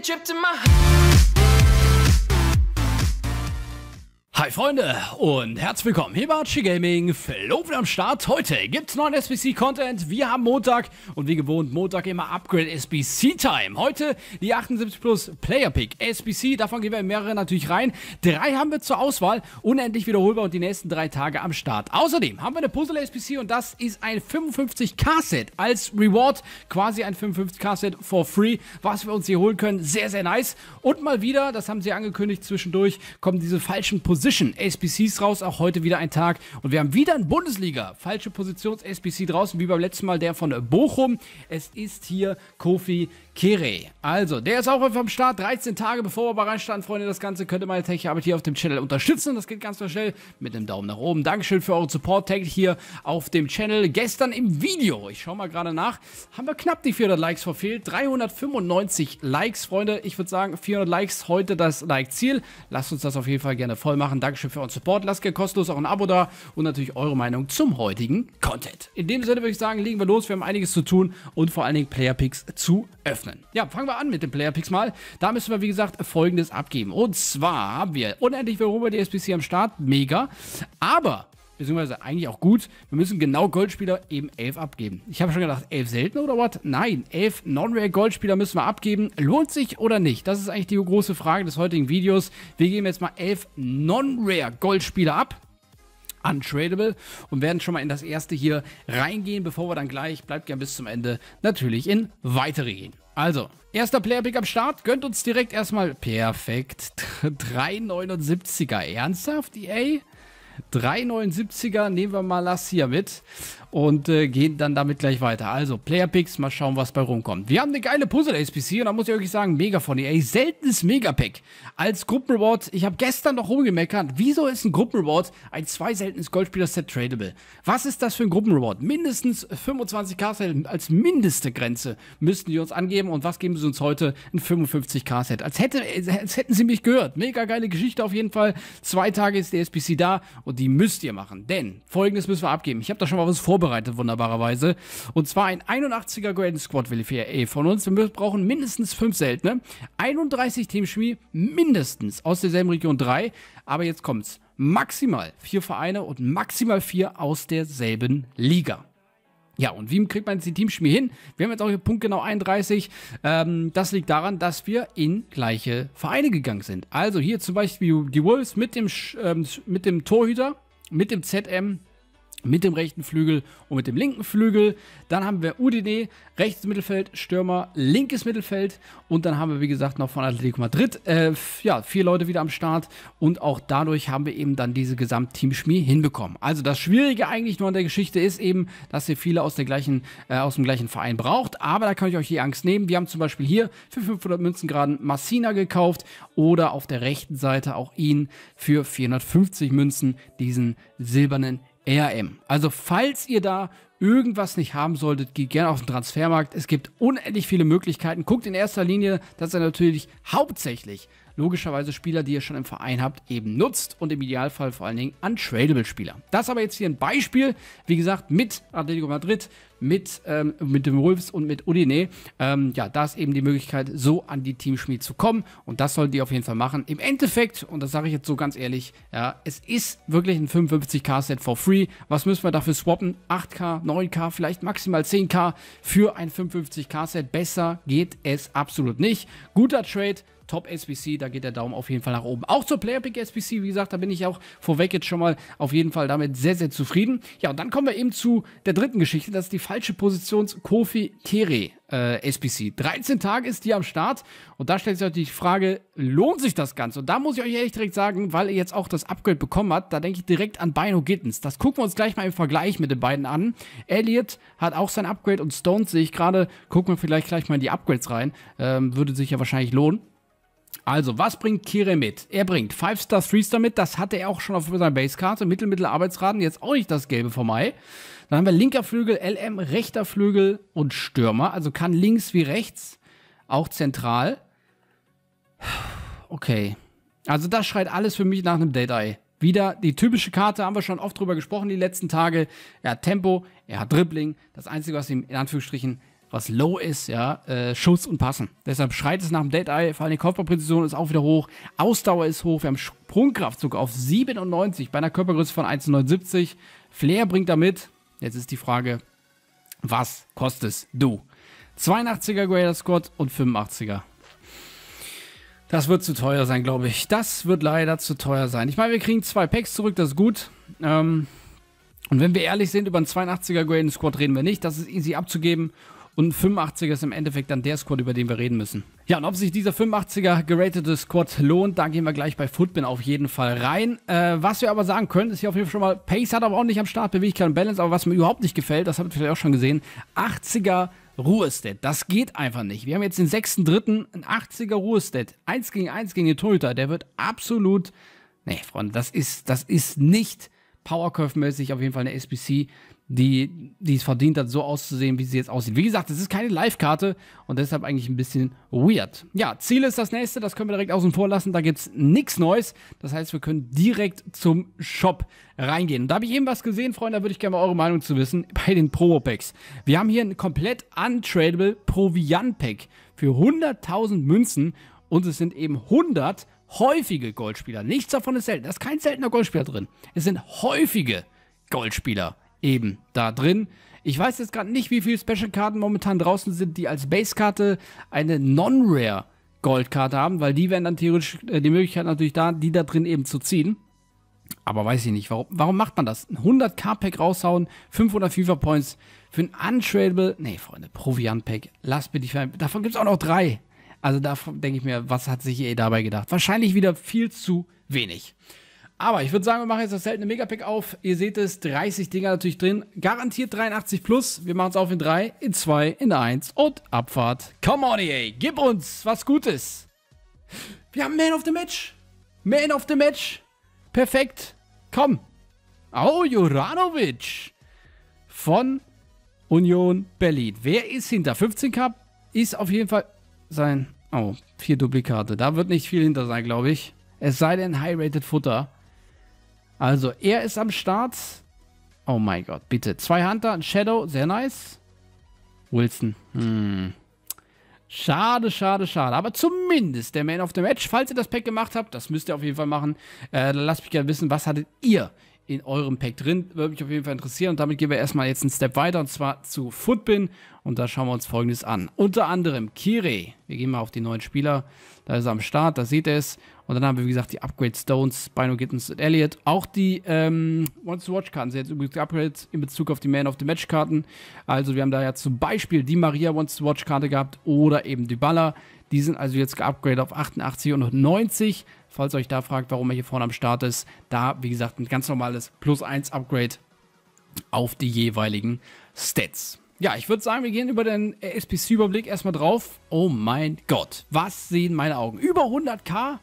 take a trip to my Hi Freunde und herzlich willkommen hier bei Archie Gaming, Flo am Start. Heute gibt es neuen SBC-Content, wir haben Montag und wie gewohnt Montag immer Upgrade SBC-Time. Heute die 78 Plus Player Pick SBC, davon gehen wir in mehrere natürlich rein. Drei haben wir zur Auswahl, unendlich wiederholbar und die nächsten drei Tage am Start. Außerdem haben wir eine Puzzle SBC und das ist ein 55k-Set als Reward, quasi ein 55k-Set for free, was wir uns hier holen können. Sehr, sehr nice und mal wieder, das haben sie angekündigt zwischendurch, kommen diese falschen Positionen Position. SBCs raus, auch heute wieder ein Tag. Und wir haben wieder ein Bundesliga. Falsche Positions SBC draußen, wie beim letzten Mal der von Bochum. Es ist hier Kofi Kere. Also, der ist auch einfach am Start. 13 Tage bevor wir bei reinstanden, Freunde. Das Ganze könnt ihr meine technische Arbeit hier auf dem Channel unterstützen. Das geht ganz schnell mit einem Daumen nach oben. Dankeschön für euren Support täglich hier auf dem Channel. Gestern im Video, ich schaue mal gerade nach, haben wir knapp die 400 Likes verfehlt. 395 Likes, Freunde. Ich würde sagen, 400 Likes heute das Like-Ziel. Lasst uns das auf jeden Fall gerne voll machen. Dankeschön für euren Support. Lasst gerne kostenlos auch ein Abo da und natürlich eure Meinung zum heutigen Content. In dem Sinne würde ich sagen, legen wir los. Wir haben einiges zu tun und vor allen Dingen Player Picks zu öffnen. Ja, fangen wir an mit den Player Picks mal. Da müssen wir, wie gesagt, folgendes abgeben. Und zwar haben wir unendlich für Robert SPC am Start. Mega. Aber beziehungsweise eigentlich auch gut. Wir müssen genau Goldspieler eben 11 abgeben. Ich habe schon gedacht, 11 selten oder was? Nein, 11 Non-Rare Goldspieler müssen wir abgeben. Lohnt sich oder nicht? Das ist eigentlich die große Frage des heutigen Videos. Wir geben jetzt mal 11 Non-Rare Goldspieler ab untradable und werden schon mal in das erste hier reingehen, bevor wir dann gleich, bleibt gern bis zum Ende, natürlich in weitere gehen. Also, erster Player-Pick am Start, gönnt uns direkt erstmal, perfekt, 3,79er, ernsthaft, EA? 3,79er, nehmen wir mal Lassia mit und äh, gehen dann damit gleich weiter. Also, Player Picks, mal schauen, was bei rumkommt. Wir haben eine geile Puzzle-SPC und da muss ich wirklich sagen, mega von Ey, Seltenes Megapack. Als Gruppenreward, ich habe gestern noch rumgemeckert, wieso ist ein Gruppenreward ein zwei seltenes Goldspieler-Set tradable? Was ist das für ein Gruppenreward? Mindestens 25k-Set als mindeste Grenze müssten die uns angeben und was geben sie uns heute? Ein 55k-Set. Als, hätte, als hätten sie mich gehört. Mega geile Geschichte auf jeden Fall. Zwei Tage ist die SPC da und die müsst ihr machen, denn folgendes müssen wir abgeben. Ich habe da schon mal was vorbereitet vorbereitet, wunderbarerweise. Und zwar ein 81er Golden Squad will ich für EA von uns. Wir brauchen mindestens 5 seltene, 31 Teamchemie, mindestens aus derselben Region 3. Aber jetzt kommt's. Maximal 4 Vereine und maximal 4 aus derselben Liga. Ja, und wie kriegt man jetzt die Teamchemie hin? Wir haben jetzt auch hier punktgenau 31. Ähm, das liegt daran, dass wir in gleiche Vereine gegangen sind. Also hier zum Beispiel die Wolves mit dem, ähm, mit dem Torhüter, mit dem ZM mit dem rechten Flügel und mit dem linken Flügel. Dann haben wir Udine, rechts Mittelfeld, Stürmer, linkes Mittelfeld. Und dann haben wir, wie gesagt, noch von Atletico Madrid äh, ja, vier Leute wieder am Start. Und auch dadurch haben wir eben dann diese Gesamtteamschmie hinbekommen. Also das Schwierige eigentlich nur an der Geschichte ist eben, dass ihr viele aus, der gleichen, äh, aus dem gleichen Verein braucht. Aber da könnt ihr euch die Angst nehmen. Wir haben zum Beispiel hier für 500 Münzen gerade Massina gekauft oder auf der rechten Seite auch ihn für 450 Münzen, diesen silbernen RAM. Also falls ihr da irgendwas nicht haben solltet, geht gerne auf den Transfermarkt. Es gibt unendlich viele Möglichkeiten. Guckt in erster Linie, dass ihr natürlich hauptsächlich logischerweise Spieler, die ihr schon im Verein habt, eben nutzt und im Idealfall vor allen Dingen untradable Spieler. Das aber jetzt hier ein Beispiel, wie gesagt, mit Atletico Madrid, mit, ähm, mit den Wolves und mit Udine. Ähm, ja, da ist eben die Möglichkeit, so an die Teamschmied zu kommen. Und das sollten die auf jeden Fall machen. Im Endeffekt, und das sage ich jetzt so ganz ehrlich, ja, es ist wirklich ein 55k-Set for free. Was müssen wir dafür swappen? 8k, 9k, vielleicht maximal 10k für ein 55k-Set. Besser geht es absolut nicht. Guter Trade. Top SBC, da geht der Daumen auf jeden Fall nach oben. Auch zur Player Pick SBC, wie gesagt, da bin ich auch vorweg jetzt schon mal auf jeden Fall damit sehr, sehr zufrieden. Ja, und dann kommen wir eben zu der dritten Geschichte, das ist die falsche Position Kofi Kere, äh, SPC. 13 Tage ist die am Start und da stellt sich natürlich die Frage, lohnt sich das Ganze? Und da muss ich euch ehrlich direkt sagen, weil er jetzt auch das Upgrade bekommen hat, da denke ich direkt an Bino Gittens. Das gucken wir uns gleich mal im Vergleich mit den beiden an. Elliot hat auch sein Upgrade und Stones sehe ich gerade, gucken wir vielleicht gleich mal in die Upgrades rein. Ähm, würde sich ja wahrscheinlich lohnen. Also, was bringt Kire mit? Er bringt 5-Star, 3-Star mit. Das hatte er auch schon auf seiner Basekarte. Arbeitsraten, jetzt auch nicht das Gelbe Mai. Dann haben wir linker Flügel, LM, rechter Flügel und Stürmer. Also kann links wie rechts, auch zentral. Okay. Also das schreit alles für mich nach einem Dead-Eye. Wieder die typische Karte, haben wir schon oft drüber gesprochen die letzten Tage. Er hat Tempo, er hat Dribbling. Das Einzige, was ihm in Anführungsstrichen was low ist, ja, äh, Schuss und Passen. Deshalb schreit es nach dem Dead-Eye, vor allem die Kopfballpräzision ist auch wieder hoch, Ausdauer ist hoch, wir haben Sprungkraftzug auf 97 bei einer Körpergröße von 1,79. Flair bringt da mit. Jetzt ist die Frage, was kostest du? 82er Greater Squad und 85er. Das wird zu teuer sein, glaube ich. Das wird leider zu teuer sein. Ich meine, wir kriegen zwei Packs zurück, das ist gut. Ähm, und wenn wir ehrlich sind, über einen 82er Graden Squad reden wir nicht. Das ist easy abzugeben. Und ein 85er ist im Endeffekt dann der Squad, über den wir reden müssen. Ja, und ob sich dieser 85er geratete Squad lohnt, da gehen wir gleich bei Footbin auf jeden Fall rein. Äh, was wir aber sagen können, ist hier auf jeden Fall schon mal, Pace hat aber auch nicht am Start, Beweglichkeit und Balance, aber was mir überhaupt nicht gefällt, das habt ihr vielleicht auch schon gesehen, 80er Ruhestat, Das geht einfach nicht. Wir haben jetzt den 6.3., ein 80er Ruhestat, 1 gegen 1 gegen den Torhüter. Der wird absolut. Nee, Freunde, das ist, das ist nicht Powercurve-mäßig auf jeden Fall eine SBC die, die es verdient hat, so auszusehen, wie sie jetzt aussieht. Wie gesagt, es ist keine Live-Karte und deshalb eigentlich ein bisschen weird. Ja, Ziel ist das nächste, das können wir direkt außen vor lassen, da gibt es nichts Neues. Das heißt, wir können direkt zum Shop reingehen. Und da habe ich eben was gesehen, Freunde, da würde ich gerne mal eure Meinung zu wissen, bei den Promo-Packs. Wir haben hier ein komplett untradable Proviant-Pack für 100.000 Münzen und es sind eben 100 häufige Goldspieler. Nichts davon ist selten, da ist kein seltener Goldspieler drin. Es sind häufige Goldspieler eben da drin. Ich weiß jetzt gerade nicht, wie viele Special-Karten momentan draußen sind, die als Base-Karte eine Non-Rare Goldkarte haben, weil die wären dann theoretisch äh, die Möglichkeit natürlich da, die da drin eben zu ziehen. Aber weiß ich nicht, warum, warum macht man das? 100 K-Pack raushauen, 500 FIFA-Points für ein untradable, nee, Freunde, Proviant-Pack, lasst bitte nicht Davon gibt es auch noch drei. Also da denke ich mir, was hat sich EA dabei gedacht? Wahrscheinlich wieder viel zu wenig. Aber ich würde sagen, wir machen jetzt das seltene Megapack auf. Ihr seht es, 30 Dinger natürlich drin. Garantiert 83 plus. Wir machen es auf in 3, in 2, in 1 und Abfahrt. Come on, EA. Gib uns was Gutes. Wir haben Man of the Match. Man of the Match. Perfekt. Komm. Oh, Juranovic. Von Union Berlin. Wer ist hinter? 15k ist auf jeden Fall sein... Oh, vier Duplikate. Da wird nicht viel hinter sein, glaube ich. Es sei denn, High-Rated Futter. Also, er ist am Start. Oh mein Gott, bitte. Zwei Hunter, ein Shadow, sehr nice. Wilson. Hm. Schade, schade, schade. Aber zumindest der Man of the Match. Falls ihr das Pack gemacht habt, das müsst ihr auf jeden Fall machen. Äh, lasst mich gerne wissen, was hattet ihr in eurem Pack drin. Würde mich auf jeden Fall interessieren. Und damit gehen wir erstmal jetzt einen Step weiter und zwar zu Footbin. Und da schauen wir uns folgendes an. Unter anderem Kire. Wir gehen mal auf die neuen Spieler. Da ist er am Start, da seht ihr es. Und dann haben wir, wie gesagt, die Upgrade Stones, Spino Gittens und Elliot. Auch die ähm, Once-to-Watch-Karten sind jetzt übrigens geupgradet in Bezug auf die Man-of-the-Match-Karten. Also wir haben da ja zum Beispiel die Maria Once-to-Watch-Karte gehabt oder eben Dybala. Die sind also jetzt geupgradet auf 88 und 90 falls euch da fragt, warum er hier vorne am Start ist, da, wie gesagt, ein ganz normales Plus 1 Upgrade auf die jeweiligen Stats. Ja, ich würde sagen, wir gehen über den SPC-Überblick erstmal drauf. Oh mein Gott, was sehen meine Augen? Über 100k?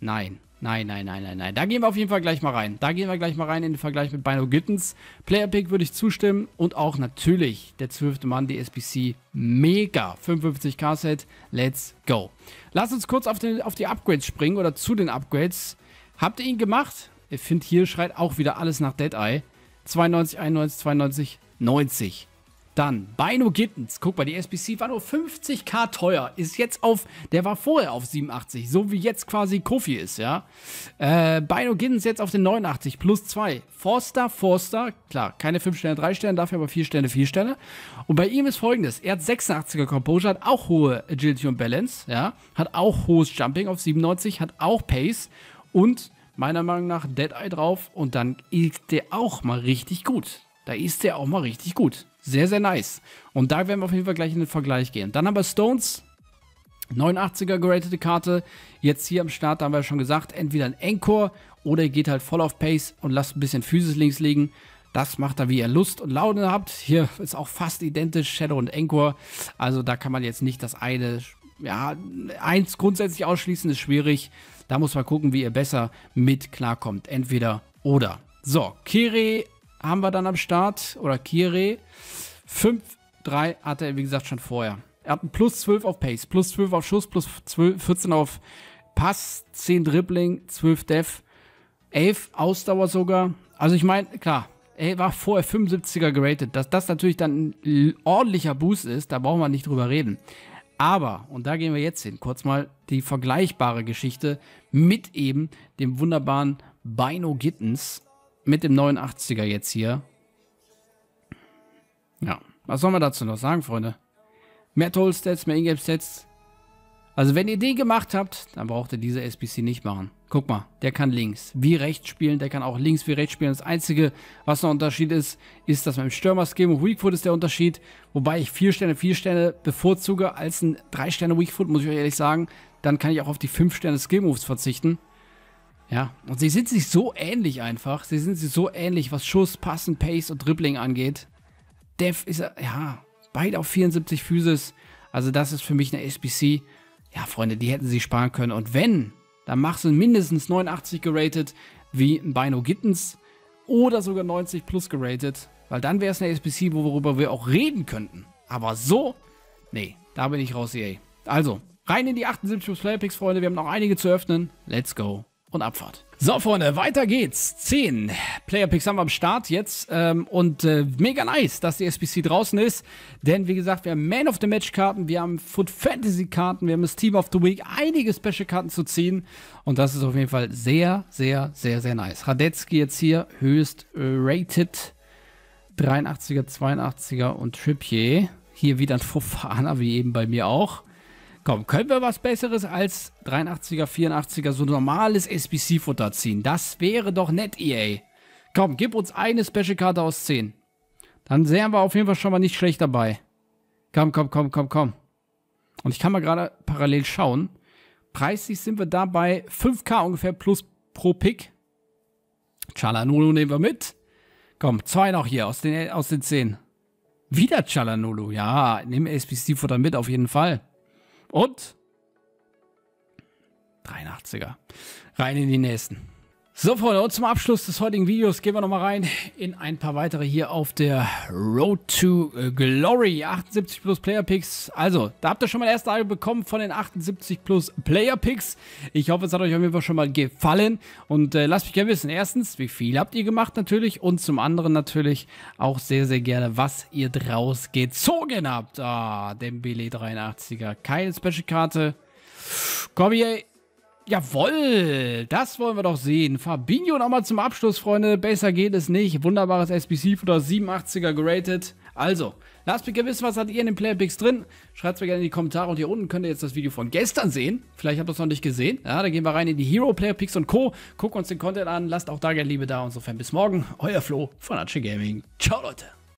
Nein, Nein, nein, nein, nein, nein. Da gehen wir auf jeden Fall gleich mal rein. Da gehen wir gleich mal rein in den Vergleich mit Bino Gittens. Player Pick würde ich zustimmen und auch natürlich der zwölfte Mann, die SBC. Mega. 55k Set. Let's go. Lass uns kurz auf, den, auf die Upgrades springen oder zu den Upgrades. Habt ihr ihn gemacht? Ich finde, hier schreit auch wieder alles nach Deadeye. 92, 91, 92, 90. Dann Bino Gittens. Guck mal, die SBC war nur 50k teuer. Ist jetzt auf, der war vorher auf 87, so wie jetzt quasi Kofi ist, ja. Äh, Bino Gittens jetzt auf den 89 plus 2. Forster, Forster, klar, keine 5 Sterne, 3 Sterne, dafür aber 4 Sterne, 4 Sterne. Und bei ihm ist folgendes: Er hat 86er Composure, hat auch hohe Agility und Balance, ja. Hat auch hohes Jumping auf 97, hat auch Pace und meiner Meinung nach Dead Eye drauf. Und dann ist der auch mal richtig gut. Da ist der auch mal richtig gut sehr, sehr nice. Und da werden wir auf jeden Fall gleich in den Vergleich gehen. Dann haben wir Stones, 89er geratete Karte. Jetzt hier am Start, da haben wir schon gesagt, entweder ein Encore oder ihr geht halt voll auf Pace und lasst ein bisschen Physis links liegen. Das macht er, wie ihr Lust und Laune habt. Hier ist auch fast identisch Shadow und Encore. Also da kann man jetzt nicht das eine, ja, eins grundsätzlich ausschließen, ist schwierig. Da muss man gucken, wie ihr besser mit klarkommt. Entweder oder. So, Kiri haben wir dann am Start. Oder Kire. 5, 3 hatte er, wie gesagt, schon vorher. Er hat ein plus 12 auf Pace, plus 12 auf Schuss, plus 12, 14 auf Pass, 10 Dribbling, 12 Def, 11 Ausdauer sogar. Also ich meine, klar, er war vorher 75er geratet. Dass das natürlich dann ein ordentlicher Boost ist, da brauchen wir nicht drüber reden. Aber, und da gehen wir jetzt hin, kurz mal die vergleichbare Geschichte mit eben dem wunderbaren Bino Gittens mit dem 89er jetzt hier. Ja, was soll man dazu noch sagen, Freunde? Mehr Toll-Stats, mehr Ingame-Stats. Also wenn ihr den gemacht habt, dann braucht ihr diese SBC nicht machen. Guck mal, der kann links wie rechts spielen, der kann auch links wie rechts spielen. Das Einzige, was noch ein Unterschied ist, ist, dass beim Stürmer Scheme Weakfoot ist der Unterschied. Wobei ich 4 Sterne, 4 Sterne bevorzuge als ein 3 Sterne Weakfoot, muss ich euch ehrlich sagen. Dann kann ich auch auf die 5 Sterne Skill Moves verzichten. Ja, und sie sind sich so ähnlich einfach. Sie sind sich so ähnlich, was Schuss, Passen, Pace und Dribbling angeht. Dev ist, ja, beide auf 74 Physis. Also das ist für mich eine SBC. Ja, Freunde, die hätten sie sparen können. Und wenn, dann machst du mindestens 89 geratet, wie ein Bino Gittens. Oder sogar 90 plus geratet. Weil dann wäre es eine SBC, worüber wir auch reden könnten. Aber so, nee, da bin ich raus, EA. Also, rein in die 78 plus Picks, Freunde. Wir haben noch einige zu öffnen. Let's go und Abfahrt. So, Freunde, weiter geht's. Zehn Player Picks haben wir am Start jetzt. Ähm, und äh, mega nice, dass die SBC draußen ist. Denn, wie gesagt, wir haben Man of the Match Karten, wir haben Foot Fantasy Karten, wir haben das Team of the Week, einige Special Karten zu ziehen. Und das ist auf jeden Fall sehr, sehr, sehr, sehr nice. Radetzky jetzt hier höchst äh, rated. 83er, 82er und Trippier. Hier wieder ein Fofana, wie eben bei mir auch. Komm, können wir was Besseres als 83er, 84er, so normales SBC-Futter ziehen? Das wäre doch nett, EA. Komm, gib uns eine Special-Karte aus 10. Dann wären wir auf jeden Fall schon mal nicht schlecht dabei. Komm, komm, komm, komm, komm. Und ich kann mal gerade parallel schauen. Preislich sind wir da bei 5k ungefähr plus pro Pick. Chalanulu nehmen wir mit. Komm, zwei noch hier aus den, aus den 10. Wieder Chalanulu. Ja, nimm sbc futter mit auf jeden Fall. Und 83er. Rein in die nächsten. So, Freunde, und zum Abschluss des heutigen Videos gehen wir nochmal rein in ein paar weitere hier auf der Road to äh, Glory. 78 plus Player Picks. Also, da habt ihr schon mal erste Eindruck bekommen von den 78 plus Player Picks. Ich hoffe, es hat euch auf jeden Fall schon mal gefallen. Und äh, lasst mich gerne wissen, erstens, wie viel habt ihr gemacht natürlich und zum anderen natürlich auch sehr, sehr gerne, was ihr draus gezogen habt. Ah, Dembele 83er. Keine Special-Karte. Komm hier, Jawohl, das wollen wir doch sehen. Fabinho nochmal zum Abschluss, Freunde. Besser geht es nicht. Wunderbares SBC oder 87er geratet. Also, lasst mich gewissen, was habt ihr in den Player Picks drin? Schreibt es mir gerne in die Kommentare und hier unten könnt ihr jetzt das Video von gestern sehen. Vielleicht habt ihr es noch nicht gesehen. Ja, da gehen wir rein in die Hero Player Picks und Co. Guckt uns den Content an, lasst auch da gerne Liebe da. Insofern bis morgen. Euer Flo von Archie Gaming. Ciao, Leute.